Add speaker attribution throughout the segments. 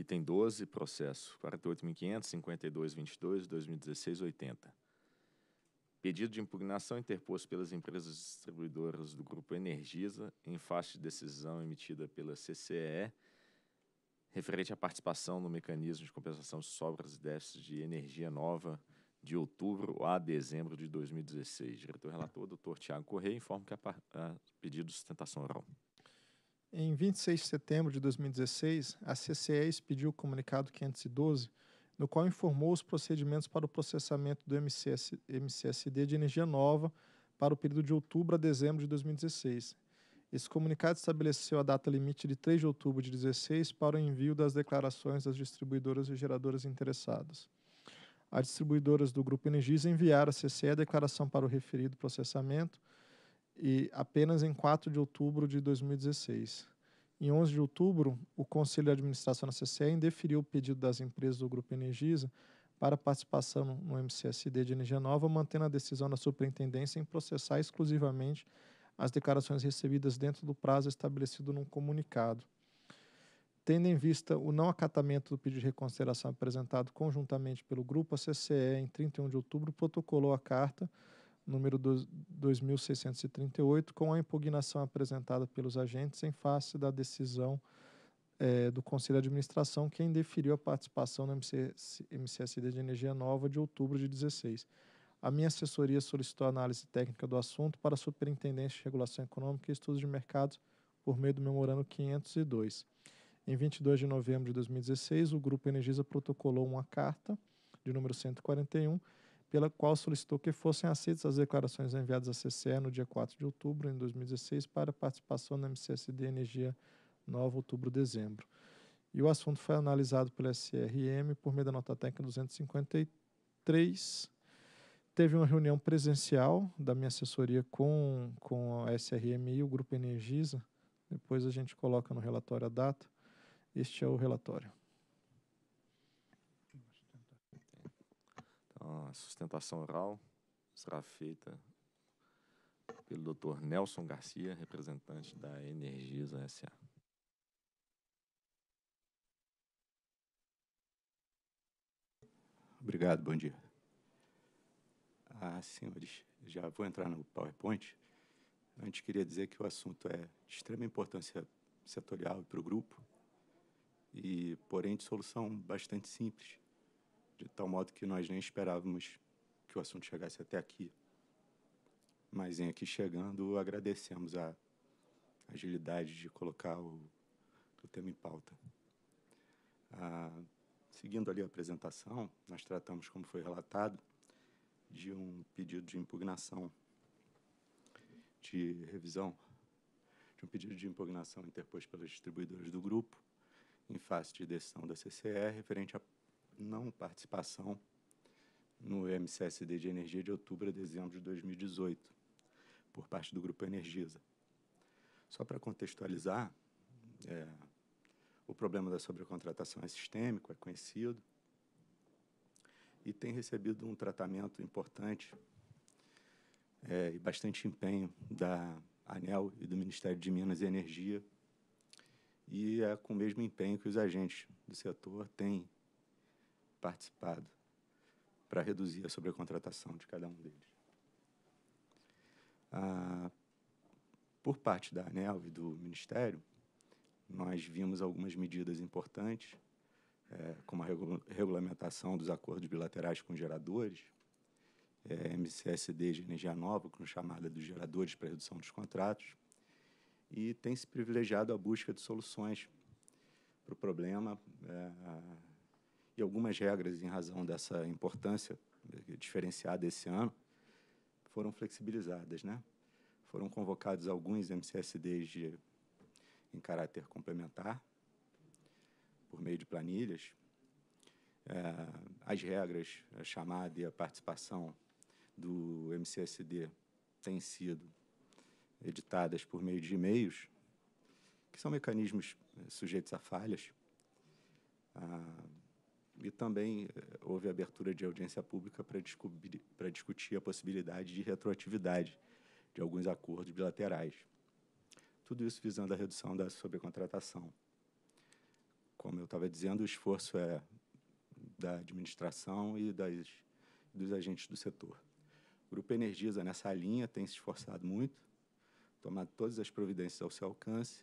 Speaker 1: Item 12, processo 48.552.22, 2016, Pedido de impugnação interposto pelas empresas distribuidoras do Grupo Energisa em face de decisão emitida pela CCE referente à participação no mecanismo de compensação de sobras e déficits de energia nova de outubro a dezembro de 2016. Diretor relator, doutor Tiago Correia, informa que há pedido de sustentação oral.
Speaker 2: Em 26 de setembro de 2016, a CCE expediu o comunicado 512, no qual informou os procedimentos para o processamento do MCS, MCSD de energia nova para o período de outubro a dezembro de 2016. Esse comunicado estabeleceu a data limite de 3 de outubro de 2016 para o envio das declarações das distribuidoras e geradoras interessadas. As distribuidoras do Grupo Energisa enviaram à CCE a declaração para o referido processamento, e apenas em 4 de outubro de 2016. Em 11 de outubro, o Conselho de Administração da CCE indeferiu o pedido das empresas do Grupo Energisa para participação no MCSD de energia nova, mantendo a decisão da superintendência em processar exclusivamente as declarações recebidas dentro do prazo estabelecido num comunicado. Tendo em vista o não acatamento do pedido de reconsideração apresentado conjuntamente pelo grupo, a CCE, em 31 de outubro, protocolou a carta número 2638, com a impugnação apresentada pelos agentes em face da decisão é, do Conselho de Administração, que indeferiu a participação no MCS, MCSD de Energia Nova de outubro de 2016 A minha assessoria solicitou análise técnica do assunto para a Superintendência de Regulação Econômica e Estudos de Mercado por meio do Memorando 502. Em 22 de novembro de 2016, o Grupo Energisa protocolou uma carta de número 141 pela qual solicitou que fossem aceitas as declarações enviadas à CCE no dia 4 de outubro de 2016 para participação na MCSD Energia Nova outubro-dezembro. E o assunto foi analisado pela SRM por meio da nota técnica 253. Teve uma reunião presencial da minha assessoria com, com a SRM e o Grupo Energisa. Depois a gente coloca no relatório a data. Este é o relatório.
Speaker 1: a sustentação oral será feita pelo Dr. Nelson Garcia, representante da Energisa SA. Obrigado, bom dia. Ah, senhores, já vou entrar no PowerPoint. Antes, queria dizer que o assunto é de extrema importância setorial e para o grupo, e porém de solução bastante simples de tal modo que nós nem esperávamos que o assunto chegasse até aqui. Mas em aqui chegando, agradecemos a agilidade de colocar o, o tema em pauta. Ah, seguindo ali a apresentação, nós tratamos, como foi relatado, de um pedido de impugnação, de revisão, de um pedido de impugnação interposto pelas distribuidoras do grupo, em face de decisão da CCE, referente à não participação no MCSD de energia de outubro a dezembro de 2018, por parte do Grupo Energisa. Só para contextualizar, é, o problema da sobrecontratação é sistêmico, é conhecido, e tem recebido um tratamento importante é, e bastante empenho da ANEL e do Ministério de Minas e Energia, e é com o mesmo empenho que os agentes do setor têm participado para reduzir a sobrecontratação de cada um deles. Ah, por parte da ANEL e do Ministério, nós vimos algumas medidas importantes, é, como a regulamentação dos acordos bilaterais com geradores, é, eh, MCSD de energia nova, com chamada dos geradores para redução dos contratos, e tem se privilegiado a busca de soluções para o problema é, e algumas regras, em razão dessa importância eh, diferenciada esse ano, foram flexibilizadas. Né? Foram convocados alguns MCSDs de, em caráter complementar, por meio de planilhas. É, as regras, a chamada e a participação do MCSD têm sido editadas por meio de e-mails, que são mecanismos eh, sujeitos a falhas. Ah, e também eh, houve abertura de audiência pública para para discutir a possibilidade de retroatividade de alguns acordos bilaterais. Tudo isso visando a redução da sobrecontratação. Como eu estava dizendo, o esforço é da administração e das, dos agentes do setor. O Grupo Energisa, nessa linha, tem se esforçado muito, tomado todas as providências ao seu alcance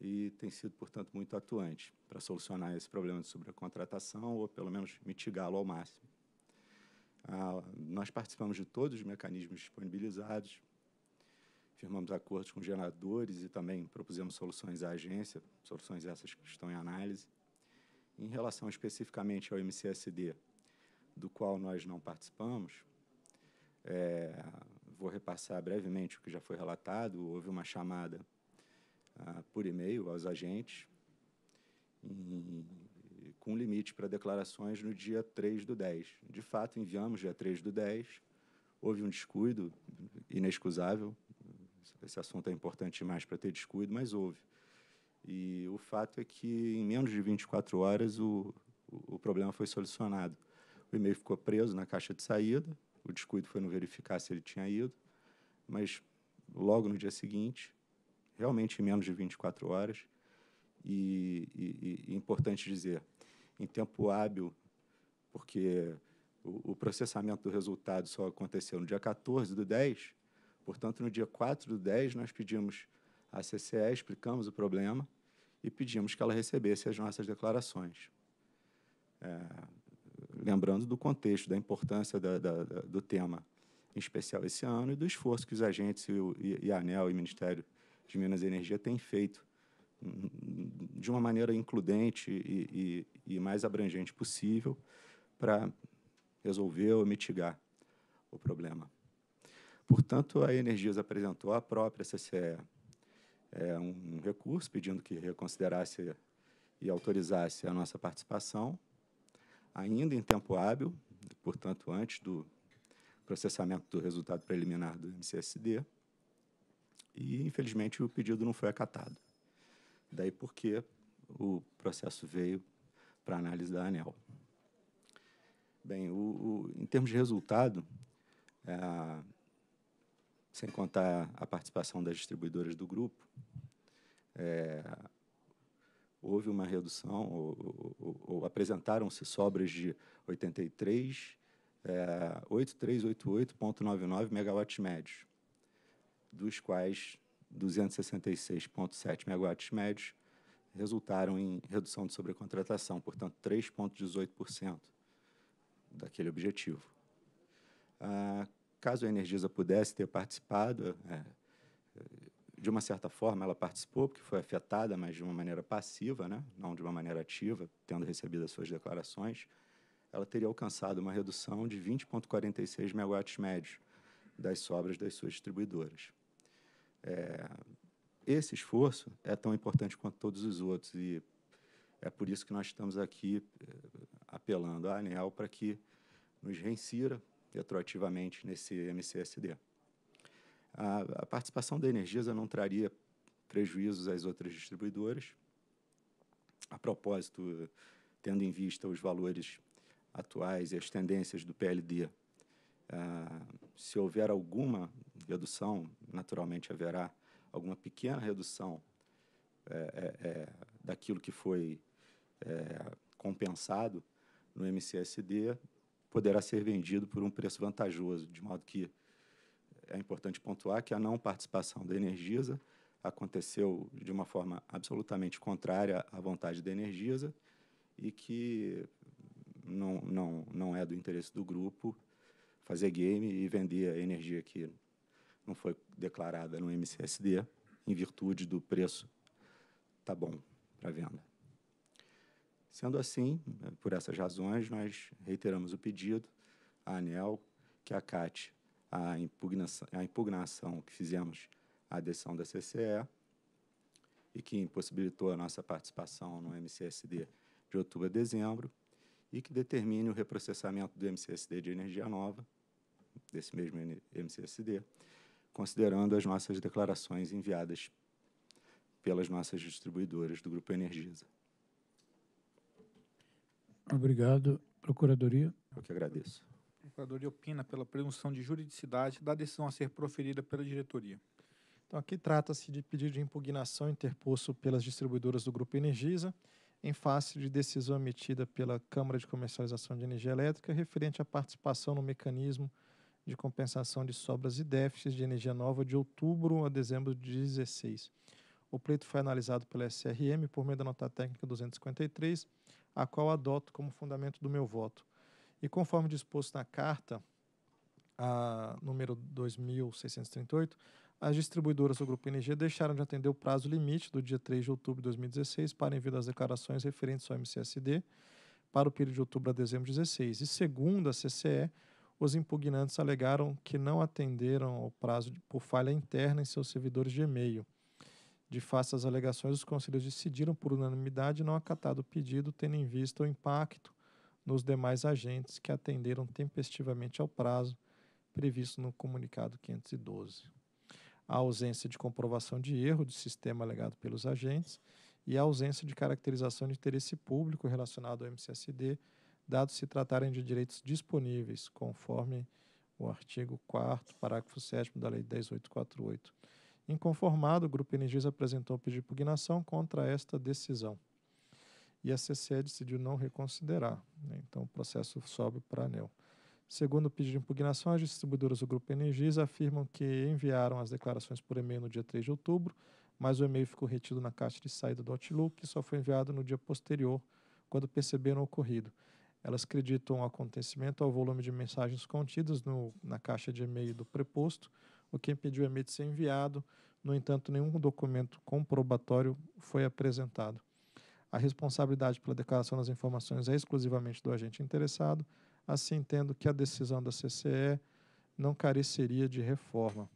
Speaker 1: e tem sido, portanto, muito atuante para solucionar esse problema de sobrecontratação ou, pelo menos, mitigá-lo ao máximo. Ah, nós participamos de todos os mecanismos disponibilizados, firmamos acordos com geradores e também propusemos soluções à agência, soluções essas que estão em análise. Em relação especificamente ao MCSD, do qual nós não participamos, é, vou repassar brevemente o que já foi relatado. Houve uma chamada por e-mail aos agentes, com limite para declarações no dia 3 do 10. De fato, enviamos dia 3 do 10, houve um descuido inexcusável, esse assunto é importante demais para ter descuido, mas houve. E o fato é que, em menos de 24 horas, o, o, o problema foi solucionado. O e-mail ficou preso na caixa de saída, o descuido foi não verificar se ele tinha ido, mas logo no dia seguinte, realmente em menos de 24 horas. E, e, e é importante dizer, em tempo hábil, porque o, o, processamento do resultado só aconteceu no dia 14 do 10, portanto, no dia 4 do 10, nós pedimos à CCE, explicamos o problema e pedimos que ela recebesse as nossas declarações. É, lembrando do contexto, da importância da, da, da, do tema, em especial esse ano, e do esforço que os agentes e, o, e a ANEL e o Ministério de Minas Energia tem feito hum, de uma maneira includente e, e, e mais abrangente possível para resolver ou mitigar o problema. Portanto, a Energias apresentou à própria CCE é, um recurso pedindo que reconsiderasse e autorizasse a nossa participação, ainda em tempo hábil, portanto, antes do processamento do resultado preliminar do MCSD e infelizmente o pedido não foi acatado. Daí porque o processo veio para análise da ANEL. Bem, o, o, em termos de resultado, é, sem contar a participação das distribuidoras do grupo, é, houve uma redução, ou, ou, ou apresentaram-se sobras de 83, é, 8388,99 megawatts médios, dos quais 266,7 megawatts médios resultaram em redução de sobrecontratação, portanto, 3,18% daquele objetivo. Ah, caso a Energisa pudesse ter participado, é, de uma certa forma ela participou, porque foi afetada, mas de uma maneira passiva, né? não de uma maneira ativa, tendo recebido as suas declarações, ela teria alcançado uma redução de 20,46 megawatts médios das sobras das suas distribuidoras. É, esse esforço é tão importante quanto todos os outros e é por isso que nós estamos aqui eh, apelando à ANEL para que nos reinsira retroativamente nesse MCSD. A, a participação da Energisa não traria prejuízos às outras distribuidoras. A propósito, tendo em vista os valores atuais e as tendências do PLD, ah, se houver alguma redução, naturalmente haverá alguma pequena redução é, é, é, daquilo que foi compensado no MCSD, poderá ser vendido por um preço vantajoso, de modo que é importante pontuar que a não participação da Energisa aconteceu de uma forma absolutamente contrária à vontade da Energisa e que não, não, não é do interesse do grupo fazer game e vendia energia que não foi declarada no MCSD, em virtude do preço tá bom para venda. Sendo assim, por essas razões, nós reiteramos o pedido à ANEL que acate a impugnação, a impugnação que fizemos à adesão da CCE e que impossibilitou a nossa participação no MCSD de outubro a dezembro e que determine o reprocessamento do MCSD de energia nova desse mesmo MCSD, considerando as nossas declarações enviadas pelas nossas distribuidoras do Grupo Energisa.
Speaker 3: Obrigado. Procuradoria. Eu que
Speaker 1: agradeço.
Speaker 2: A Procuradoria opina pela presunção de juridicidade da decisão a ser proferida pela diretoria. Então, aqui trata-se de pedido de impugnação interposto pelas distribuidoras do Grupo Energisa em face de decisão emitida pela Câmara de Comercialização de Energia Elétrica referente à participação no mecanismo de compensação de sobras e déficits de energia nova de outubro a dezembro de 2016. O pleito foi analisado pela SRM por meio da nota técnica 253, a qual adoto como fundamento do meu voto. E conforme disposto na carta, a número 2638, as distribuidoras do Grupo Energia deixaram de atender o prazo limite do dia 3 de outubro de 2016 para envio das declarações referentes ao MCSD para o período de outubro a dezembro de 2016. E segundo a CCE, os impugnantes alegaram que não atenderam ao prazo de, por falha interna em seus servidores de e-mail. De face às alegações, os conselheiros decidiram por unanimidade não acatar o pedido, tendo em vista o impacto nos demais agentes que atenderam tempestivamente ao prazo previsto no comunicado 512. A ausência de comprovação de erro do sistema alegado pelos agentes e a ausência de caracterização de interesse público relacionado ao MCSD dados se tratarem de direitos disponíveis, conforme o artigo 4 parágrafo 7 da Lei 10848. Inconformado, o Grupo Energis apresentou pedido de impugnação contra esta decisão. E a CCE decidiu não reconsiderar. Né? Então, o processo sobe para a ANEL. Segundo o pedido de impugnação, as distribuidoras do Grupo Energis afirmam que enviaram as declarações por e-mail no dia 3 de outubro, mas o e-mail ficou retido na caixa de saída do Outlook e só foi enviado no dia posterior, quando perceberam o ocorrido. Elas creditam o acontecimento ao volume de mensagens contidas no, na caixa de e-mail do preposto o que impediu o é e-mail de ser enviado. No entanto, nenhum documento comprobatório foi apresentado. A responsabilidade pela declaração das informações é exclusivamente do agente interessado, assim tendo que a decisão da CCE não careceria de reforma.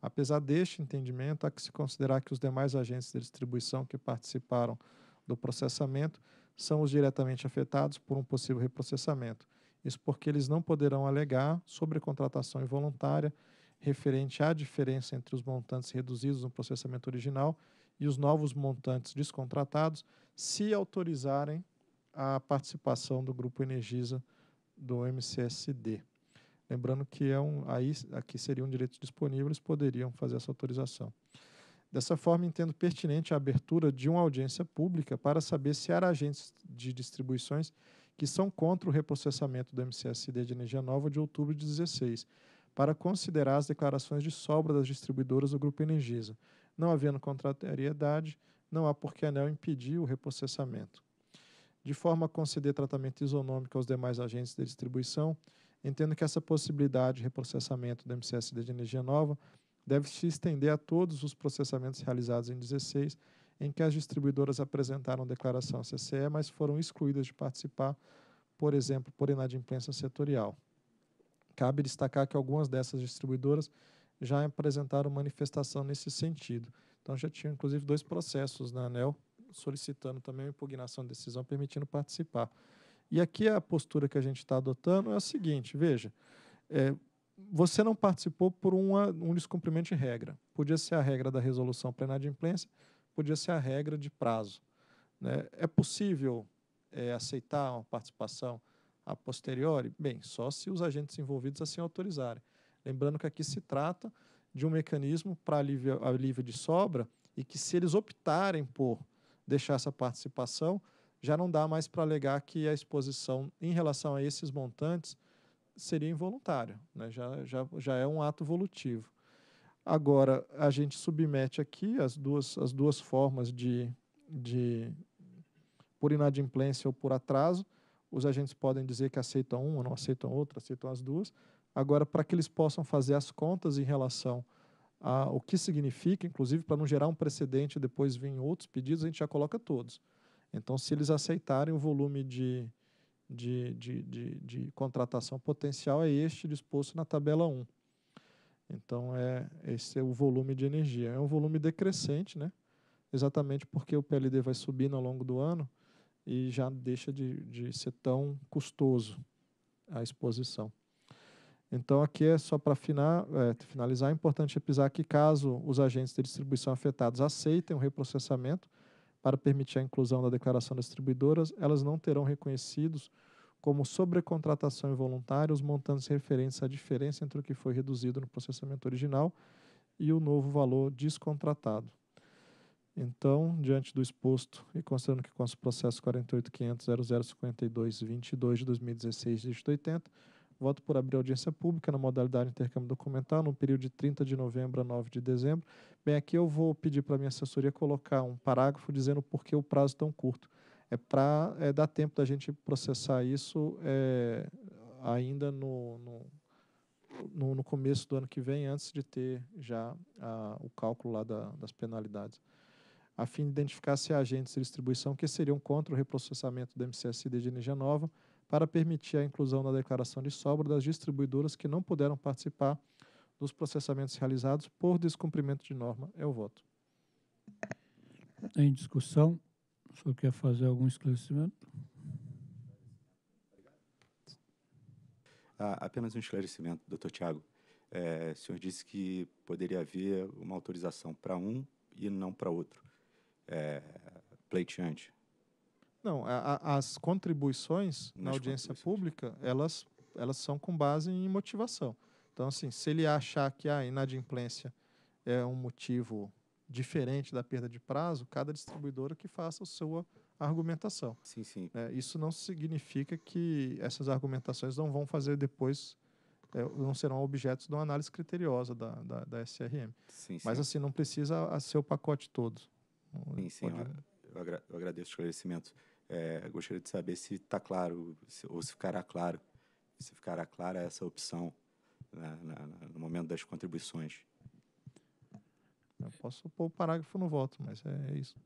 Speaker 2: Apesar deste entendimento, há que se considerar que os demais agentes de distribuição que participaram do processamento são os diretamente afetados por um possível reprocessamento. Isso porque eles não poderão alegar sobre contratação involuntária referente à diferença entre os montantes reduzidos no processamento original e os novos montantes descontratados, se autorizarem a participação do grupo Energisa do MCSD. Lembrando que é um, aí aqui seriam direitos disponíveis, poderiam fazer essa autorização. Dessa forma, entendo pertinente a abertura de uma audiência pública para saber se há agentes de distribuições que são contra o reprocessamento do MCSD de energia nova de outubro de 16, para considerar as declarações de sobra das distribuidoras do Grupo Energisa. Não havendo contrariedade, não há por que a ANEL impedir o reprocessamento. De forma a conceder tratamento isonômico aos demais agentes de distribuição, entendo que essa possibilidade de reprocessamento do MCSD de energia nova deve se estender a todos os processamentos realizados em 16, em que as distribuidoras apresentaram declaração CCE, mas foram excluídas de participar, por exemplo, por inadimplência setorial. Cabe destacar que algumas dessas distribuidoras já apresentaram manifestação nesse sentido. Então, já tinha, inclusive, dois processos na ANEL solicitando também a impugnação de decisão, permitindo participar. E aqui a postura que a gente está adotando é a seguinte: veja, é, você não participou por uma, um descumprimento de regra. Podia ser a regra da resolução plenária de implência, podia ser a regra de prazo. Né? É possível é, aceitar uma participação a posteriori? Bem, só se os agentes envolvidos assim autorizarem. Lembrando que aqui se trata de um mecanismo para alívio, alívio de sobra e que, se eles optarem por deixar essa participação, já não dá mais para alegar que a exposição em relação a esses montantes seria involuntário, né? já, já, já é um ato volutivo. Agora, a gente submete aqui as duas, as duas formas de, de, por inadimplência ou por atraso, os agentes podem dizer que aceitam uma, não aceitam outra, aceitam as duas. Agora, para que eles possam fazer as contas em relação ao que significa, inclusive para não gerar um precedente e depois vir outros pedidos, a gente já coloca todos. Então, se eles aceitarem o volume de, de, de, de, de contratação potencial é este disposto na tabela 1. Então, é, esse é o volume de energia. É um volume decrescente, né? exatamente porque o PLD vai subindo ao longo do ano e já deixa de, de ser tão custoso a exposição. Então, aqui é só para é, finalizar, é importante repisar que caso os agentes de distribuição afetados aceitem o reprocessamento, para permitir a inclusão da declaração das distribuidoras, elas não terão reconhecidos como sobrecontratação involuntária os montantes referentes à diferença entre o que foi reduzido no processamento original e o novo valor descontratado. Então, diante do exposto e considerando que consta o processo 48.500.0052.22 de 2016, dígito 80, voto por abrir audiência pública na modalidade intercâmbio documental no período de 30 de novembro a 9 de dezembro, Bem, aqui eu vou pedir para a minha assessoria colocar um parágrafo dizendo por que o prazo tão curto. É para é, dar tempo da gente processar isso é, ainda no, no, no, começo do ano que vem, antes de ter já a, o cálculo lá da, das penalidades, a fim de identificar se há agentes de distribuição que seriam contra o reprocessamento do MCSD de energia nova, para permitir a inclusão na declaração de sobra das distribuidoras que não puderam participar dos processamentos realizados por descumprimento de norma
Speaker 3: é o voto. Em discussão, o senhor quer fazer algum esclarecimento?
Speaker 1: Ah, apenas um esclarecimento, doutor Tiago. É, o senhor disse que poderia haver uma autorização para um e não para outro é, pleiteante.
Speaker 2: Não, a, a, as contribuições Nas na audiência pública, elas, elas são com base em motivação. Então, assim, se ele achar que a inadimplência é um motivo diferente da perda de prazo, cada distribuidora que faça a sua argumentação. Sim, sim. É, isso não significa que essas argumentações não vão fazer depois, é, não serão objetos de uma análise criteriosa da, da, da SRM.
Speaker 1: Sim, Mas, assim, não precisa a ser o pacote todo. Sim, sim. Pode... Eu, agra eu, agradeço o esclarecimento. É, gostaria de saber se está claro, se, ou se ficará claro, se ficará clara essa opção na, na, no momento das contribuições. Eu posso pôr o parágrafo no voto, mas é, é isso.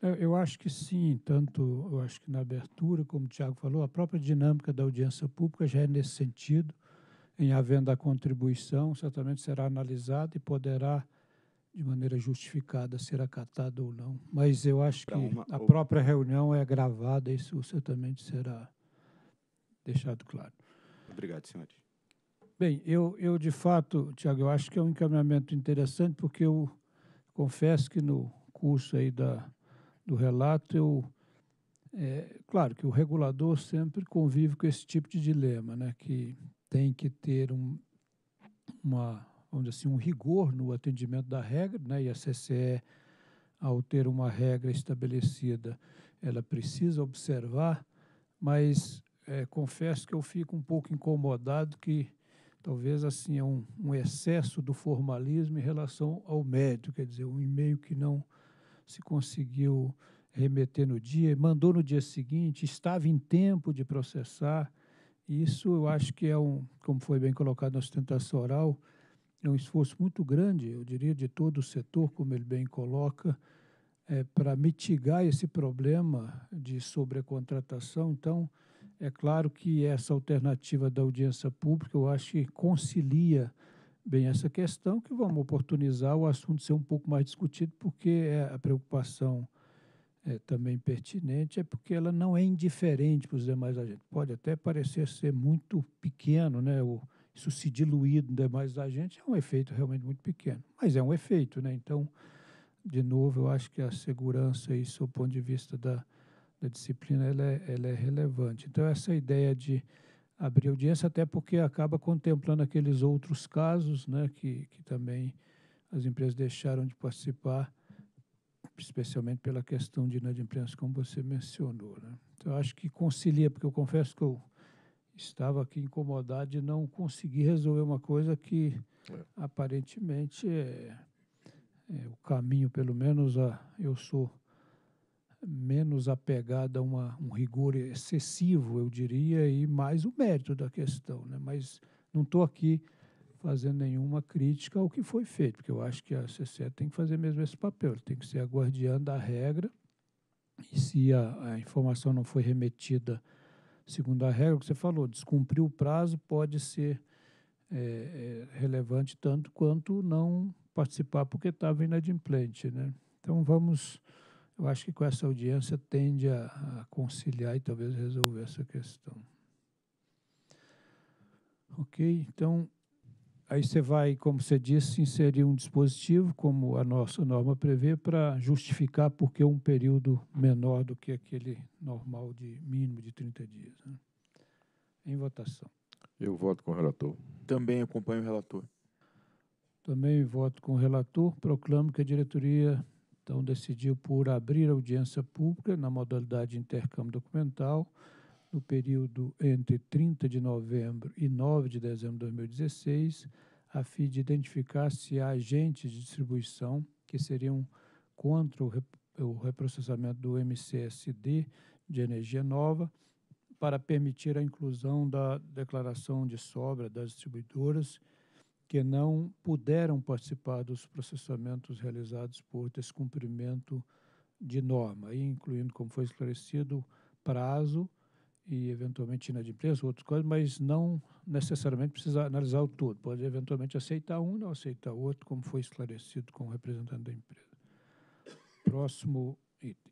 Speaker 3: Eu, eu acho que sim, tanto eu acho que na abertura, como o Tiago falou, a própria dinâmica da audiência pública já é nesse sentido. Em havendo a contribuição, certamente será analisada e poderá de maneira justificada ser acatado ou não. Mas eu acho que a própria reunião é gravada, isso certamente será deixado claro.
Speaker 1: Obrigado, senhores.
Speaker 3: Bem, eu, eu de fato, Tiago, eu acho que é um encaminhamento interessante, porque eu confesso que no curso aí da, do relato, eu. É, claro que o regulador sempre convive com esse tipo de dilema, né, que tem que ter um, uma, vamos dizer assim, um rigor no atendimento da regra, né, e a CCE, ao ter uma regra estabelecida, ela precisa observar, mas é, confesso que eu fico um pouco incomodado que talvez assim é um, um, excesso do formalismo em relação ao mérito, quer dizer, um e-mail que não se conseguiu remeter no dia, mandou no dia seguinte, estava em tempo de processar. Isso eu acho que é um, como foi bem colocado na sustentação oral, é um esforço muito grande, eu diria, de todo o setor, como ele bem coloca, é, para mitigar esse problema de sobrecontratação. Então, é claro que essa alternativa da audiência pública, eu acho que concilia bem essa questão, que vamos oportunizar o assunto ser um pouco mais discutido, porque é, a preocupação é também pertinente, é porque ela não é indiferente para os demais agentes. Pode até parecer ser muito pequeno, né? O, isso se diluído nos demais agentes é um efeito realmente muito pequeno, mas é um efeito, né? Então, de novo, eu acho que a segurança, isso sob o ponto de vista da da disciplina ela é, ela é relevante. Então, essa ideia de abrir audiência, até porque acaba contemplando aqueles outros casos né, que, que também as empresas deixaram de participar, especialmente pela questão de inadimplência, né, como você mencionou. Né? Então, acho que concilia, porque eu confesso que eu estava aqui incomodado de não conseguir resolver uma coisa que é. aparentemente é, é, o caminho, pelo menos a, eu sou menos apegada a uma, um rigor excessivo, eu diria, e mais o mérito da questão. Né? Mas não estou aqui fazendo nenhuma crítica ao que foi feito, porque eu acho que a CCE tem que fazer mesmo esse papel, tem que ser a guardiã da regra, e se a, a informação não foi remetida segundo a regra que você falou, descumprir o prazo pode ser é, é, relevante tanto quanto não participar porque estava inadimplente. Né? Então vamos eu acho que com essa audiência tende a, a conciliar e talvez resolver essa questão. Ok? Então, aí você vai, como você disse, inserir um dispositivo, como a nossa norma prevê, para justificar por que um período menor do que aquele normal de mínimo de 30 dias. Né? Em votação. Eu voto com o relator. Também acompanho o relator. Também voto com o relator. Proclamo que a diretoria então, decidiu por abrir audiência pública na modalidade intercâmbio documental no período entre 30 de novembro e 9 de dezembro de 2016, a fim de identificar se há agentes de distribuição que seriam contra o, rep o reprocessamento do MCSD de energia nova, para permitir a inclusão da declaração de sobra das distribuidoras que não puderam participar dos processamentos realizados por descumprimento de norma, incluindo, como foi esclarecido, prazo e, eventualmente, inadimplência, outras coisas, mas não necessariamente precisa analisar o todo. Pode, eventualmente, aceitar um não aceitar outro, como foi esclarecido com o representante da empresa. Próximo item.